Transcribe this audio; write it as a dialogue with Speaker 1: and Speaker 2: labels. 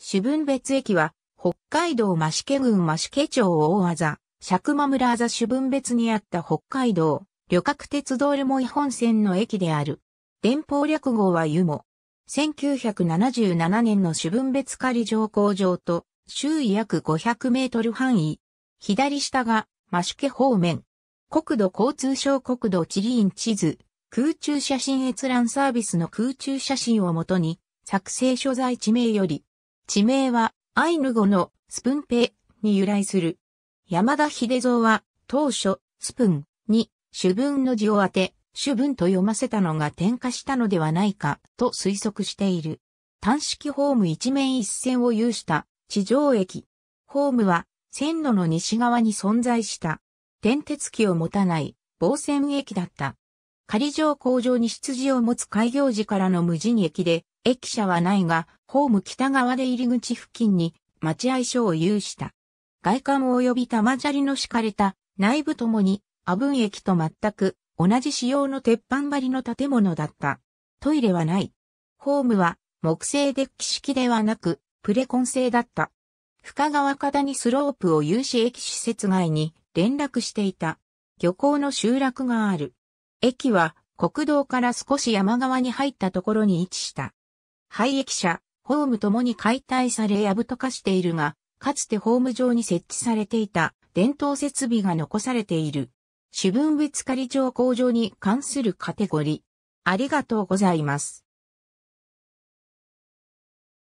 Speaker 1: 主分別駅は、北海道増毛郡増毛町大技、釈間村座主分別にあった北海道、旅客鉄道留萌本線の駅である。電報略号は湯も。1977年の主分別仮乗降場と、周囲約500メートル範囲。左下が、増毛方面。国土交通省国土地理院地図、空中写真閲覧サービスの空中写真をもとに、作成所在地名より、地名はアイヌ語のスプンペに由来する。山田秀蔵は当初スプンに主文の字を当て、主文と読ませたのが点火したのではないかと推測している。単式ホーム一面一線を有した地上駅。ホームは線路の西側に存在した転鉄機を持たない防線駅だった。仮上工場に羊を持つ開業時からの無人駅で、駅舎はないが、ホーム北側で入り口付近に待合所を有した。外観及び玉砂利の敷かれた内部ともに、阿文駅と全く同じ仕様の鉄板張りの建物だった。トイレはない。ホームは木製デッキ式ではなく、プレコン製だった。深川方にスロープを有志駅施設外に連絡していた。漁港の集落がある。駅は国道から少し山側に入ったところに位置した。廃駅舎、ホームともに解体されやぶとかしているが、かつてホーム上に設置されていた伝統設備が残されている。主分別仮乗工場に関するカテゴリー。
Speaker 2: ありがとうございます。